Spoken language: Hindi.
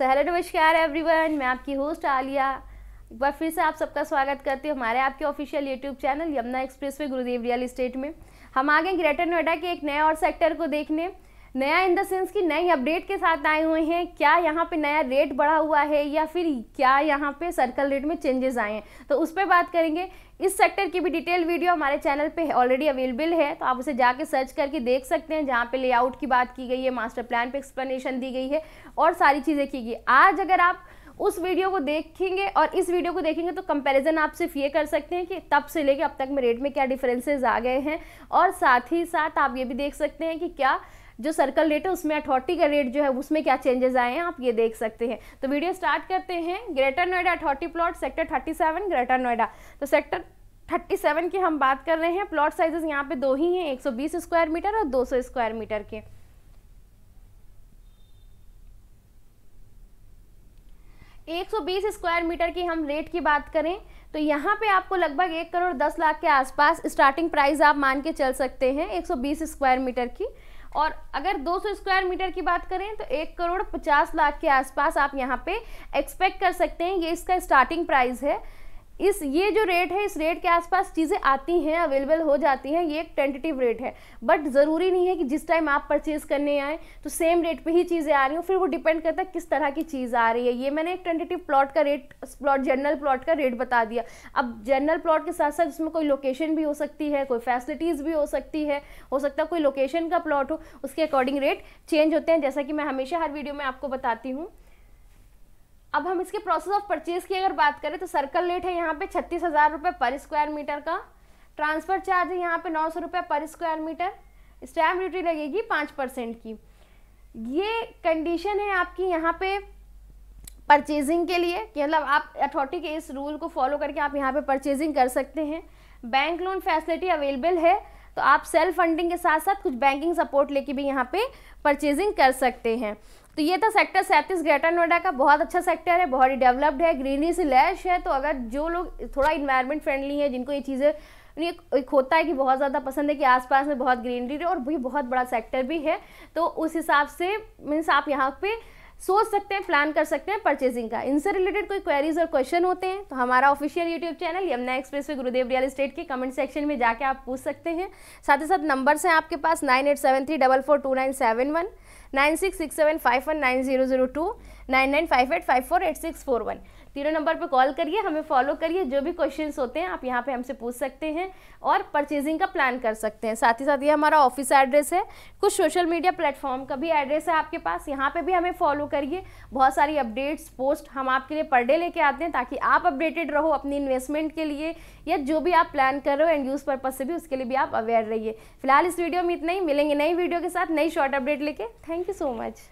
सो हेलो नमस्कार एवरीवन मैं आपकी होस्ट आलिया एक बार फिर से आप सबका स्वागत करती हूँ हमारे आपके official YouTube channel Yamuna expressway Gurudev real estate में हम आ गए ग्रेटर नोएडा के एक नए और सेक्टर को देखने नया इन देंस की कि नई अपडेट के साथ आए हुए हैं क्या यहाँ पे नया रेट बढ़ा हुआ है या फिर क्या यहाँ पे सर्कल रेट में चेंजेस आए हैं तो उस पर बात करेंगे इस सेक्टर की भी डिटेल वीडियो हमारे चैनल पे ऑलरेडी अवेलेबल है तो आप उसे जाके सर्च करके देख सकते हैं जहाँ पे लेआउट की बात की गई है मास्टर प्लान पर एक्सप्लेनेशन दी गई है और सारी चीज़ें की गई आज अगर आप उस वीडियो को देखेंगे और इस वीडियो को देखेंगे तो कंपैरिजन आप सिर्फ ये कर सकते हैं कि तब से लेके अब तक में रेट में क्या डिफरेंसेस आ गए हैं और साथ ही साथ आप ये भी देख सकते हैं कि क्या जो सर्कल रेट है उसमें अथॉरिटी का रेट जो है उसमें क्या चेंजेस आए हैं आप ये देख सकते हैं तो वीडियो स्टार्ट करते हैं Greater Noida authority plot sector thirty seven Greater Noida तो सेक्टर थर्टी सेवन की हम बात कर रहे हैं प्लॉट साइजेस यहाँ पे दो ही हैं एक सौ बीस स्क्वायर मीटर और दो सौ स्क्वायर मीटर के एक सौ बीस स्क्वायर मीटर की हम रेट की बात करें तो यहाँ पे आपको लगभग एक करोड़ दस लाख के आसपास स्टार्टिंग प्राइस आप मान के चल सकते हैं 120 स्क्वायर मीटर की और अगर 200 स्क्वायर मीटर की बात करें तो एक करोड़ पचास लाख के आसपास आप यहाँ पे एक्सपेक्ट कर सकते हैं ये इसका स्टार्टिंग प्राइस है इस ये जो रेट है इस रेट के आसपास चीज़ें आती हैं अवेलेबल हो जाती हैं ये एक टेंटेटिव रेट है बट ज़रूरी नहीं है कि जिस टाइम आप परचेज़ करने आए तो सेम रेट पे ही चीज़ें आ रही हो फिर वो डिपेंड करता है किस तरह की चीज़ आ रही है ये मैंने एक टेंटेटिव प्लॉट का रेट प्लॉट जनरल प्लॉट का रेट बता दिया अब जनरल प्लॉट के साथ साथ उसमें कोई लोकेशन भी हो सकती है कोई फैसिलिटीज़ भी हो सकती है हो सकता है कोई लोकेशन का प्लॉट हो उसके अकॉर्डिंग रेट चेंज होते हैं जैसा कि मैं हमेशा हर वीडियो में आपको बताती हूँ अब हम इसके प्रोसेस ऑफ परचेज की अगर बात करें तो सर्कल रेट है यहाँ पे छत्तीस हज़ार रुपये पर स्क्वायर मीटर का ट्रांसफ़र चार्ज है यहाँ पे नौ सौ रुपये पर स्क्वायर मीटर स्टैम्प ड्यूटी लगेगी पाँच परसेंट की ये कंडीशन है आपकी यहाँ पे परचेजिंग के लिए कि मतलब आप अथॉरिटी के इस रूल को फॉलो करके आप यहाँ पे परचेजिंग कर सकते हैं बैंक लोन फैसिलिटी अवेलेबल है तो आप सेल्फ फंडिंग के साथ साथ कुछ बैंकिंग सपोर्ट लेके भी यहाँ पे परचेजिंग कर सकते हैं तो ये था सेक्टर सैंतीस ग्रेटर नोएडा का बहुत अच्छा सेक्टर है बहुत ही डेवलप्ड है ग्रीनरी से लैश है तो अगर जो लोग थोड़ा इन्वायरमेंट फ्रेंडली है जिनको ये चीज़ें एक होता है कि बहुत ज़्यादा पसंद है कि आसपास में बहुत ग्रीनरी है और भी बहुत बड़ा सेक्टर भी है तो उस हिसाब से मीन्स आप यहाँ पे सोच सकते हैं प्लान कर सकते हैं परचेजिंग का इनसे रिलेटेड कोई क्वेरीज और क्वेश्चन होते हैं तो हमारा official YouTube channel Yamuna expressway Gurudev real estate के कमेंट सेक्शन में जाके आप पूछ सकते हैं साथ ही साथ नंबर्स हैं आपके पास nine eight seven three double four two nine seven one nine six six seven five one nine zero zero two nine nine five eight five four eight six four one तीनों नंबर पर कॉल करिए हमें फॉलो करिए जो भी क्वेश्चन होते हैं आप यहाँ पर हमसे पूछ सकते हैं और परचेजिंग का प्लान कर सकते हैं साथ ही साथ ये हमारा ऑफिस एड्रेस है कुछ सोशल मीडिया प्लेटफॉर्म का भी एड्रेस है आपके पास यहाँ पर भी हमें फॉलो करिए बहुत सारी अपडेट्स पोस्ट हम आपके लिए पर डे लेके आते हैं ताकि आप अपडेटेड रहो अपनी इन्वेस्टमेंट के लिए या जो भी आप प्लान कर रहे हो एंड यूज़ पर्पज़ से भी उसके लिए भी आप अवेयर रहिए फिलहाल इस वीडियो में इतना ही मिलेंगे नई वीडियो के साथ नई शॉर्ट अपडेट लेके थैंक यू सो मच